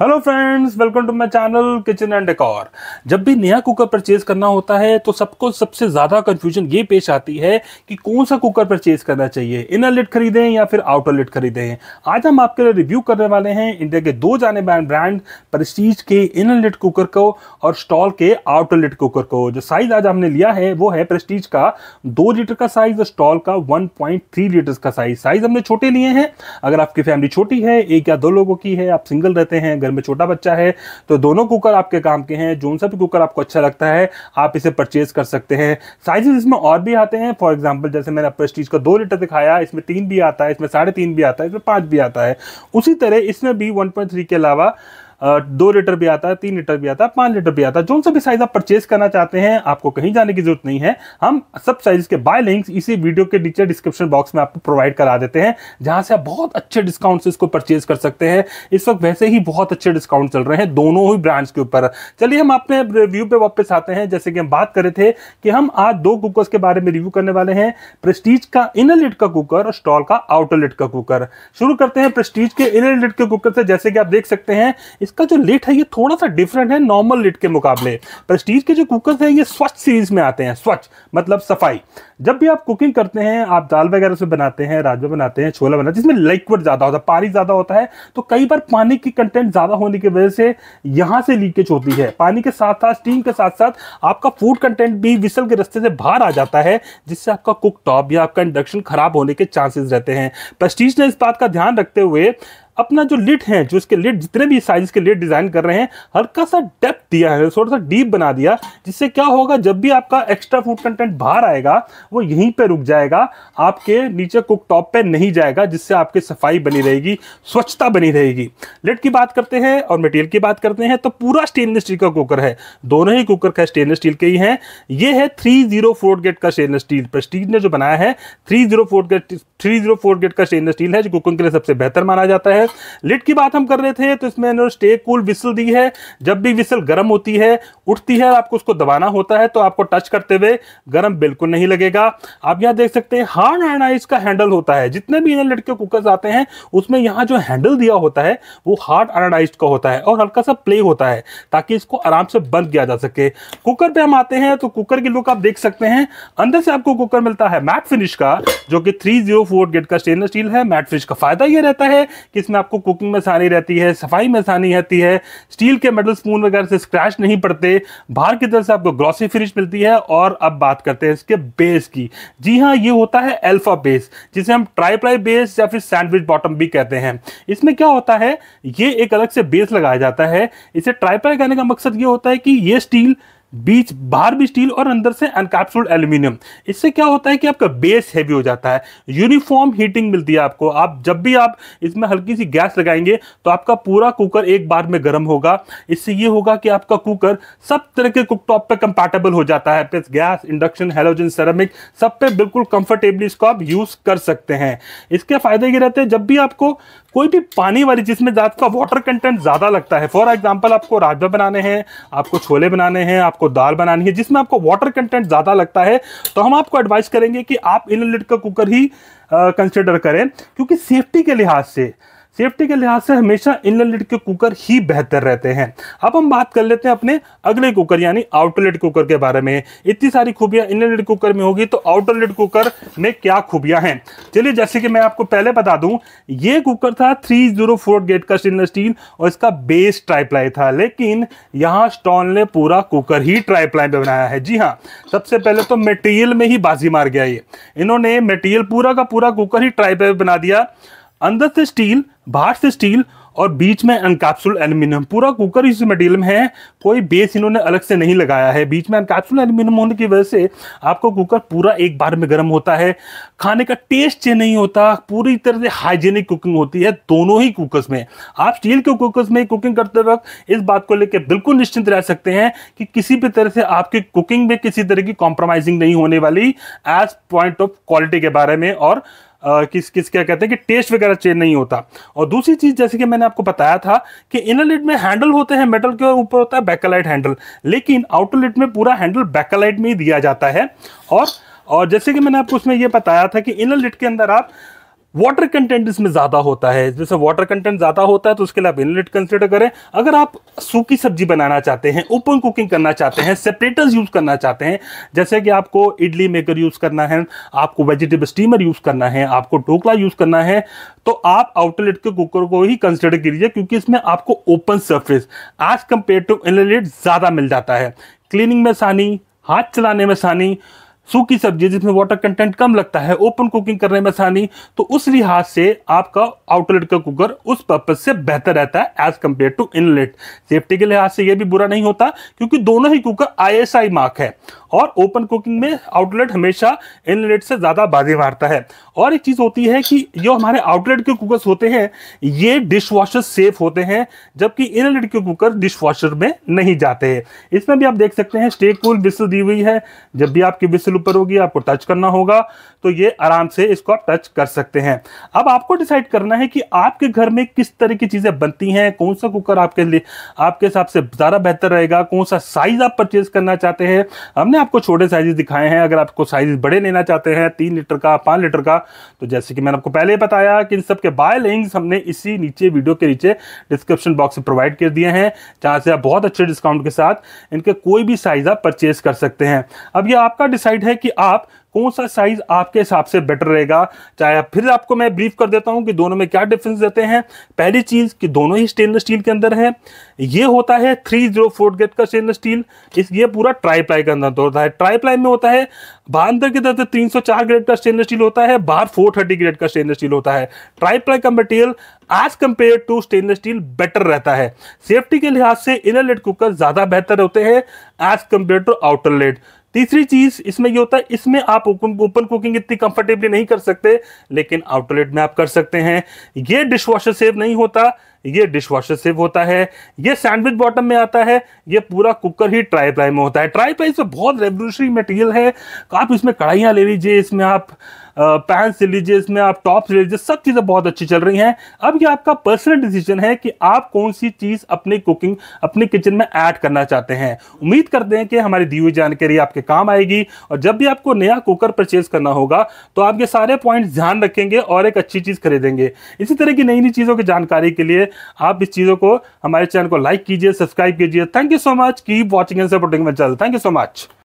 hello friends welcome to my channel kitchen and decor जब भी नया कुकर परचेज करना होता है तो सबको सबसे ज़्यादा कंफ्यूजन ये पेश आती है कि कौन सा कुकर परचेज करना चाहिए इनर लिट खरीदें या फिर आउटर लिट खरीदें आज हम आपके लिए रिव्यू करने वाले हैं इंडिया के दो जाने बैन ब्रांड प्रस्टीज के इनर लिट कुकर को और स्टॉल के आउटर लिट कुकर को जो साइज आज हमने लिया है वो है प्रस्टीज का दो लीटर का साइज और स्टॉल का वन पॉइंट लीटर का साइज साइज हमने छोटे लिए हैं अगर आपकी फैमिली छोटी है एक या दो लोगों की है आप सिंगल रहते हैं घर में छोटा बच्चा है तो दोनों कुकर आपके काम के हैं जो सा भी कुकर आपको अच्छा लगता है आप इसे परचेज कर सकते हैं साइजेस इसमें और भी आते हैं फॉर एग्जाम्पल जैसे मैंने प्रेस्टीज का दो लीटर दिखाया इसमें तीन भी आता है इसमें साढ़े तीन भी आता है इसमें पाँच भी आता है उसी तरह इसमें भी वन के अलावा दो लीटर भी आता है तीन लीटर भी आता है पाँच लीटर भी आता है जो सा भी साइज आप परचेज करना चाहते हैं आपको कहीं जाने की जरूरत नहीं है हम सब साइज के बाय लिंक्स इसी वीडियो के नीचे डिस्क्रिप्शन बॉक्स में आपको प्रोवाइड करा देते हैं जहाँ से आप बहुत अच्छे डिस्काउंट से इसको परचेज कर सकते हैं इस वक्त वैसे ही बहुत अच्छे डिस्काउंट चल रहे हैं दोनों ही ब्रांड्स के ऊपर चलिए हम अपने रिव्यू पे वापस आते हैं जैसे कि हम बात करे थे कि हम आज दो कुकर्स के बारे में रिव्यू करने वाले हैं प्रेस्टीज का इनर लिट का कुकर और स्टॉल का आउटर लिट का कुकर शुरू करते हैं प्रेस्टीज के इनर लिट के कुकर से जैसे कि आप देख सकते हैं इसका जो लिट है ये थोड़ा सा डिफरेंट है नॉर्मल लिट के मुकाबले प्रेस्टीज के जो कुकर्स हैं ये स्वच्छ सीरीज में आते हैं स्वच्छ मतलब सफाई जब भी आप कुकिंग करते हैं आप दाल वगैरह से बनाते हैं राजमा बनाते हैं छोला बनाते हैं जिसमें लिक्विड ज़्यादा होता है पानी ज़्यादा होता है तो कई बार पानी की कंटेंट ज़्यादा होने की वजह से यहाँ से लीकेज होती है पानी के साथ साथ स्टीम के साथ साथ आपका फूड कंटेंट भी विसल के रस्ते से बाहर आ जाता है जिससे आपका कुक टॉप या आपका इंडक्शन खराब होने के चांसेस रहते हैं प्रेस्टीज ने इस बात का ध्यान रखते हुए अपना जो लिड है जो इसके लिड जितने भी साइज के लिड डिज़ाइन कर रहे हैं हल्का सा डेप्थ दिया है थोड़ा सा डीप बना दिया जिससे क्या होगा जब भी आपका एक्स्ट्रा फूड कंटेंट बाहर आएगा वो यहीं पर रुक जाएगा आपके नीचे कुक टॉप पर नहीं जाएगा जिससे आपकी सफाई बनी रहेगी स्वच्छता बनी रहेगी लिड की बात करते हैं और मटेरियल की बात करते हैं तो पूरा स्टेनलेस स्टील का कुकर है दोनों ही कुकर का स्टेनलेस स्टील के ही हैं ये है थ्री जीरो फोर गेट का स्टेनलेस स्टील प्रस्टीज ने जो बनाया है three zero four grade three zero four grade का स्टेनलेस स्टील है जो कुकिंग के लिए सबसे बेहतर माना जाता है है लिट की बात हम कर रहे थे तो इसमें इन्होंने स्टे कूल विसल दी है जब भी विसल गर्म होती है उठती है आपको उसको दबाना होता है तो आपको टच करते हुए गर्म बिल्कुल नहीं लगेगा आप यहाँ देख सकते हैं हार्ड आयनाइज का हैंडल होता है जितने भी इन्हें लिटके के कुकर्स आते हैं उसमें यहाँ जो हैंडल दिया होता है वो हार्ड आयनाइज का होता है और हल्का सा प्ले होता है ताकि इसको आराम से बंद किया जा सके कुकर पर हम आते हैं तो कुकर की लुक आप देख सकते हैं अंदर से आपको कुकर मिलता है मैट फिनिश का जो कि थ्री जीरो फोर ग्रेड का स्टेनलेस स्टील है मैट फिनिश का फायदा यह रहता है कि इसमें इसमें आपको कुकिंग में आसानी रहती है सफाई में आसानी रहती है स्टील के मेटल स्पून वगैरह से स्क्रैच नहीं पड़ते बाहर की तरफ से आपको ग्लॉसी फिनिश मिलती है और अब बात करते हैं इसके बेस की जी हाँ ये होता है एल्फा बेस जिसे हम ट्राई प्लाई बेस या फिर सैंडविच बॉटम भी कहते हैं इसमें क्या होता है ये एक अलग से बेस लगाया जाता है इसे ट्राई प्लाई कहने का मकसद ये होता है कि ये स्टील बीच बाहर भी स्टील और अंदर से अनकैप्सूल्ड एल्यूमिनियम इससे क्या होता है कि आपका बेस हैवी हो जाता है यूनिफॉर्म हीटिंग मिलती है आपको आप जब भी आप इसमें हल्की सी गैस लगाएंगे तो आपका पूरा कुकर एक बार में गर्म होगा इससे ये होगा कि आपका कुकर सब तरह के कुकटॉप पे कंपैटिबल हो जाता है plus gas induction halogen ceramic सब पे बिल्कुल कंफर्टेबली इसको आप यूज़ कर सकते हैं इसके फायदे ये रहते हैं जब भी आपको कोई भी पानी वाली जिसमें आपका वाटर कंटेंट ज़्यादा लगता है फॉर एग्जाम्पल आपको राजमा बनाने हैं आपको छोले बनाने हैं आपको आपको दाल बनानी है जिसमें आपको वाटर कंटेंट ज़्यादा लगता है तो हम आपको एडवाइस करेंगे कि आप इनोलेट का कुकर ही कंसिडर करें क्योंकि सेफ्टी के लिहाज से सेफ्टी के लिहाज से हमेशा लिड के कुकर ही बेहतर रहते हैं अब हम बात कर लेते हैं अपने अगले कुकर यानी आउटलेट कुकर के बारे में इतनी सारी इनर लिड कुकर में होगी तो आउटलेट कुकर में क्या खूबियां हैं चलिए जैसे कि मैं आपको पहले बता दूं ये कुकर था थ्री जीरो फोर गेट का स्टेनलेस स्टील और इसका बेस ट्राईप्लाई था लेकिन यहाँ स्टोन ने पूरा कुकर ही ट्राईप्लाई में बनाया है जी हाँ सबसे पहले तो मेटेरियल में ही बाजी मार गया ये इन्होंने मेटेरियल पूरा का पूरा कुकर ही ट्राईप्लाई बना दिया अंदर से स्टील बाहर से स्टील और बीच में अनकैप्सुल एल्यूमिनियम पूरा कुकर इस मटेरियल में है कोई बेस इन्होंने अलग से नहीं लगाया है बीच में अनकैप्सुल एल्यूमिनियम होने की वजह से आपको कुकर पूरा एक बार में गर्म होता है खाने का टेस्ट चेंज नहीं होता पूरी तरह से हाइजेनिक कुकिंग होती है दोनों ही कुकर्स में आप स्टील के कुकर्स में कुकिंग करते वक्त इस बात को लेकर बिल्कुल निश्चिंत रह सकते हैं कि किसी भी तरह से आपके कुकिंग में किसी तरह की कॉम्प्रोमाइजिंग नहीं होने वाली एज पॉइंट ऑफ क्वालिटी के बारे में और आ, किस किस क्या कहते हैं कि टेस्ट वगैरह चेंज नहीं होता और दूसरी चीज़ जैसे कि मैंने आपको बताया था कि इनर लिड में हैंडल होते हैं मेटल के ऊपर होता है बैकलाइट हैंडल लेकिन आउटर लिड में पूरा हैंडल बैकलाइट में ही दिया जाता है और और जैसे कि मैंने आपको उसमें यह बताया था कि इनर लिट के अंदर आप वाटर कंटेंट इसमें ज़्यादा होता है जैसे वाटर कंटेंट ज़्यादा होता है तो उसके लिए आप इनलेट कंसिडर करें अगर आप सूखी सब्जी बनाना चाहते हैं ओपन कुकिंग करना चाहते हैं सेपरेटर्स यूज़ करना चाहते हैं जैसे कि आपको इडली मेकर यूज़ करना है आपको वेजिटेबल स्टीमर यूज़ करना है आपको ढोकला यूज़ करना है तो आप आउटलेट के कुकर को ही कंसिडर कीजिए क्योंकि इसमें आपको open surface as compare to inlet ज़्यादा मिल जाता है क्लीनिंग में आसानी हाथ चलाने में आसानी सूखी सब्जी जिसमें वाटर कंटेंट कम लगता है ओपन कुकिंग करने में आसानी तो उस लिहाज से आपका आउटलेट का कुकर उस पर्पज से बेहतर रहता है as compare to inlet safety के लिहाज से यह भी बुरा नहीं होता क्योंकि दोनों ही कुकर आई मार्क है और ओपन कुकिंग में आउटलेट हमेशा इनलेट से ज़्यादा बाजी मारता है और एक चीज़ होती है कि जो हमारे आउटलेट के कुकर होते हैं ये डिश वॉशर सेफ होते हैं जबकि इनलेट के कुकर डिश वॉशर में नहीं जाते हैं इसमें भी आप देख सकते हैं स्टेक कूल बिस्ल दी हुई है जब भी आपकी बिस्ल स्लिप ऊपर होगी आपको टच करना होगा तो ये आराम से इसको आप टच कर सकते हैं अब आपको डिसाइड करना है कि आपके घर में किस तरह की चीज़ें बनती हैं कौन सा कुकर आपके लिए आपके हिसाब से ज़्यादा बेहतर रहेगा कौन सा साइज़ आप परचेज करना चाहते हैं हमने आपको छोटे साइजेस दिखाए हैं अगर आपको साइजेस बड़े लेना चाहते हैं तीन लीटर का पांच लीटर का तो जैसे कि मैंने आपको पहले बताया कि इन सबके बाय लिंक्स हमने इसी नीचे वीडियो के नीचे डिस्क्रिप्शन बॉक्स में प्रोवाइड कर दिए हैं जहां से आप बहुत अच्छे डिस्काउंट के साथ इनके कोई भी साइज़ आप परचेज कर सकते हैं अब यह आपका डिसाइड डिसाइड है कि आप कौन सा साइज आपके हिसाब से बेटर रहेगा चाहे फिर आपको मैं ब्रीफ कर देता हूं कि दोनों में क्या डिफरेंस देते हैं पहली चीज़ कि दोनों ही स्टेनलेस स्टील के अंदर है ये होता है थ्री जीरो फोर गेट का स्टेनलेस स्टील इस ये पूरा ट्राई प्लाई के अंदर होता है ट्राई प्लाई में होता है बाहर अंदर की तरफ तीन सौ चार ग्रेड का स्टेनलेस स्टील होता है बाहर फोर थर्टी ग्रेड का स्टेनलेस स्टील होता है ट्राई प्लाई का material as compare to stainless steel better रहता है सेफ्टी के लिहाज से इनर लेट कुकर ज़्यादा बेहतर होते हैं as compare to outer lid तीसरी चीज इसमें ये होता है इसमें आप ओपन कुकिंग इतनी कंफर्टेबली नहीं कर सकते लेकिन आउटलेट में आप कर सकते हैं ये डिश वॉशर सेव नहीं होता ये डिश वॉशर सेव होता है ये सैंडविच बॉटम में आता है ये पूरा कुकर ही ट्राई प्लाई में होता है ट्राई प्लाई से बहुत रेवोल्यूशनरी मटेरियल है आप इसमें कढ़ाइयाँ ले लीजिए इसमें आप पैंस ले लीजिए इसमें आप टॉप ले लीजिए सब चीज़ें बहुत अच्छी चल रही हैं अब ये आपका पर्सनल डिसीजन है कि आप कौन सी चीज़ अपनी कुकिंग अपने किचन में ऐड करना चाहते हैं उम्मीद करते हैं कि हमारी दी हुई जानकारी आपके काम आएगी और जब भी आपको नया कुकर परचेज करना होगा तो आप ये सारे पॉइंट ध्यान रखेंगे और एक अच्छी चीज़ खरीदेंगे इसी तरह की नई नई चीज़ों की जानकारी के लिए आप इस चीज़ों को हमारे चैनल को लाइक कीजिए सब्सक्राइब कीजिए thank you so much keep watching and supporting my चल थैंक यू सो मच